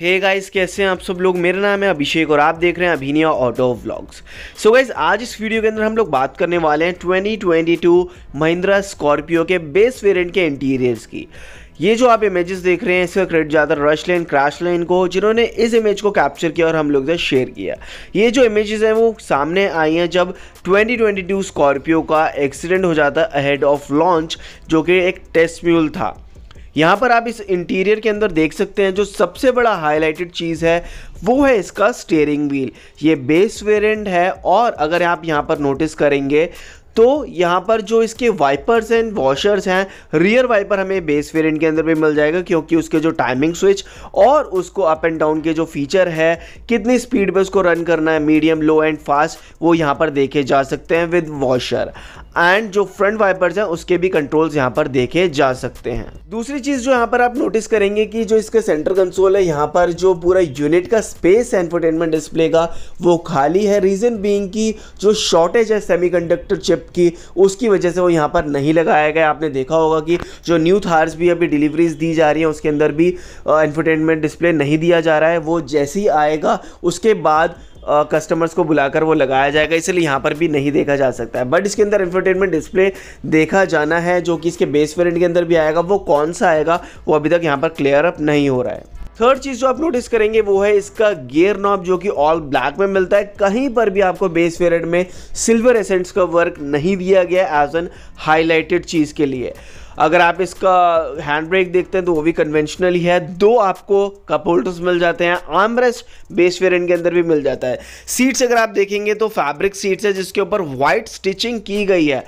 हे hey guys कैसे हैं आप सब लोग मेरा नाम है अभिषेक और आप देख रहे हैं अभिनिया ऑटो व्लॉग्स सो गाइस आज इस वीडियो के अंदर हम लोग बात करने वाले हैं 2022 महिंद्रा स्कॉर्पियो के बेस वेरिएंट के इंटीरियर्स की ये जो आप इमेजेस देख रहे हैं इसका क्रेडिट ज़्यादा रश लेन क्रैश लेन को जिन्होंने इस इमेज को कैप्चर किया और हम लोग से शेयर किया ये जो इमेजेस हैं वो सामने आई हैं जब 2022 स्कॉर्पियो का एक्सीडेंट हो जाता है अहेड ऑफ लॉन्च जो कि एक टेस्ट म्यूल था यहाँ पर आप इस इंटीरियर के अंदर देख सकते हैं जो सबसे बड़ा हाईलाइटेड चीज़ है वो है इसका स्टेयरिंग व्हील ये बेस वेरिएंट है और अगर आप यहाँ पर नोटिस करेंगे तो यहाँ पर जो इसके वाइपर्स एंड वॉशर्स हैं रियर वाइपर हमें बेस वेरिएंट के अंदर भी मिल जाएगा क्योंकि उसके जो टाइमिंग स्विच और उसको अप एंड डाउन के जो फीचर है कितनी स्पीड पे उसको रन करना है मीडियम लो एंड फास्ट वो यहाँ पर देखे जा सकते हैं विद वॉशर एंड जो फ्रंट वाइपर्स हैं उसके भी कंट्रोल्स यहाँ पर देखे जा सकते हैं दूसरी चीज़ जो यहाँ पर आप नोटिस करेंगे कि जो इसका सेंटर कंसोल है यहाँ पर जो पूरा यूनिट का स्पेस है डिस्प्ले का वो खाली है रीज़न बींग की जो शॉर्टेज है सेमी चिप शिफ्ट की उसकी वजह से वो यहाँ पर नहीं लगाया गया आपने देखा होगा कि जो न्यू थार्स भी अभी डिलीवरीज दी जा रही है उसके अंदर भी इन्फोटेनमेंट डिस्प्ले नहीं दिया जा रहा है वो जैसे ही आएगा उसके बाद कस्टमर्स को बुलाकर वो लगाया जाएगा इसलिए यहाँ पर भी नहीं देखा जा सकता है बट इसके अंदर इंफरटेनमेंट डिस्प्ले देखा जाना है जो कि इसके बेस वेरिएंट के अंदर भी आएगा वो कौन सा आएगा वो अभी तक यहाँ पर क्लियर अप नहीं हो रहा है थर्ड चीज जो आप नोटिस करेंगे वो है इसका गियर नॉब जो कि ऑल ब्लैक में मिलता है कहीं पर भी आपको बेस वेरियंट में सिल्वर एसेंट्स का वर्क नहीं दिया गया एज एन हाईलाइटेड चीज़ के लिए अगर आप इसका हैंड ब्रेक देखते हैं तो वो भी कन्वेंशनल ही है दो आपको कपोल्टर्स मिल जाते हैं आर्मरेस्ट बेस वेरियंट के अंदर भी मिल जाता है सीट्स अगर आप देखेंगे तो फैब्रिक सीट्स है जिसके ऊपर वाइट स्टिचिंग की गई है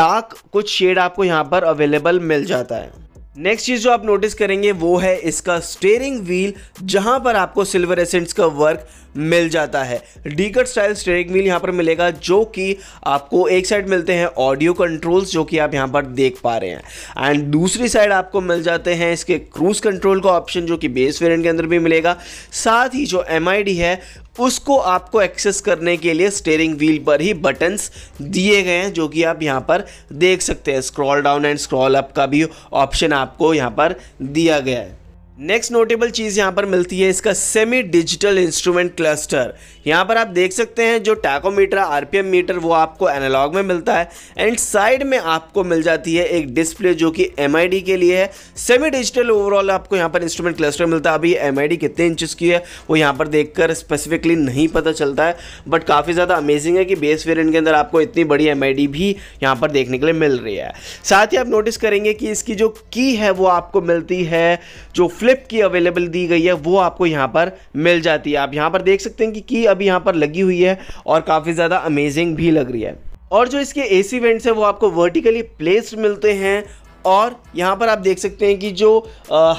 डार्क कुछ शेड आपको यहाँ पर अवेलेबल मिल जाता है नेक्स्ट चीज़ जो आप नोटिस करेंगे वो है इसका स्टेयरिंग व्हील जहां पर आपको सिल्वर एसेंट्स का वर्क मिल जाता है डीकट स्टाइल स्टेयरिंग व्हील यहां पर मिलेगा जो कि आपको एक साइड मिलते हैं ऑडियो कंट्रोल्स जो कि आप यहां पर देख पा रहे हैं एंड दूसरी साइड आपको मिल जाते हैं इसके क्रूज कंट्रोल का ऑप्शन जो कि बेस वेरियंट के अंदर भी मिलेगा साथ ही जो एम है उसको आपको एक्सेस करने के लिए स्टेयरिंग व्हील पर ही बटन्स दिए गए हैं जो कि आप यहाँ पर देख सकते हैं scroll down and scroll up का भी ऑप्शन आप आपको यहाँ पर दिया गया है नेक्स्ट नोटेबल चीज़ यहाँ पर मिलती है इसका सेमी डिजिटल इंस्ट्रूमेंट क्लस्टर यहाँ पर आप देख सकते हैं जो टैकोमीटर आरपीएम मीटर वो आपको एनालॉग में मिलता है एंड साइड में आपको मिल जाती है एक डिस्प्ले जो कि एम के लिए है सेमी डिजिटल ओवरऑल आपको यहाँ पर इंस्ट्रूमेंट क्लस्टर मिलता है अभी एम कितने इंचज की है वो यहाँ पर देख स्पेसिफिकली नहीं पता चलता है बट काफ़ी ज़्यादा अमेजिंग है कि बेस वेरियंट के अंदर आपको इतनी बड़ी एम भी यहाँ पर देखने के लिए मिल रही है साथ ही आप नोटिस करेंगे कि इसकी जो की है वो आपको मिलती है जो फ्लिप की अवेलेबल दी गई है वो आपको यहाँ पर मिल जाती है आप यहाँ पर देख सकते हैं कि की अभी यहाँ पर लगी हुई है और काफ़ी ज़्यादा अमेजिंग भी लग रही है और जो इसके ए सी वेंट्स हैं वो आपको वर्टिकली प्लेस्ड मिलते हैं और यहाँ पर आप देख सकते हैं कि जो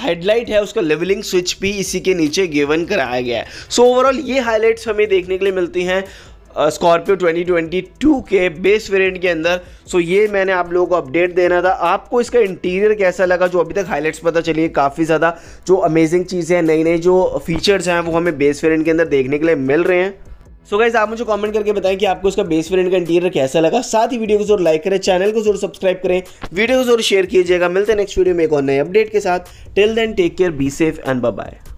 हेडलाइट है उसका लेवलिंग स्विच भी इसी के नीचे गिवन कराया गया है सो so, ओवरऑल ये हाईलाइट्स हमें देखने के लिए मिलती हैं स्कॉर्पियो 2022 के बेस वेरिएंट के अंदर सो ये मैंने आप लोगों को अपडेट देना था आपको इसका इंटीरियर कैसा लगा जो अभी तक हाईलाइट्स पता चलिए काफ़ी ज़्यादा जो अमेजिंग चीज़ें हैं नई नई जो फीचर्स हैं वो हमें बेस वेरियंट के अंदर देखने के लिए मिल रहे हैं सो so गाइज आप मुझे कमेंट करके बताएं कि आपको इसका बेस वेरिएंट का इंटीरियर कैसा लगा साथ ही वीडियो को जरूर लाइक करें चैनल को जरूर सब्सक्राइब करें वीडियो को जरूर शेयर कीजिएगा मिलते हैं नेक्स्ट वीडियो में एक और नए अपडेट के साथ till then take care be safe and bye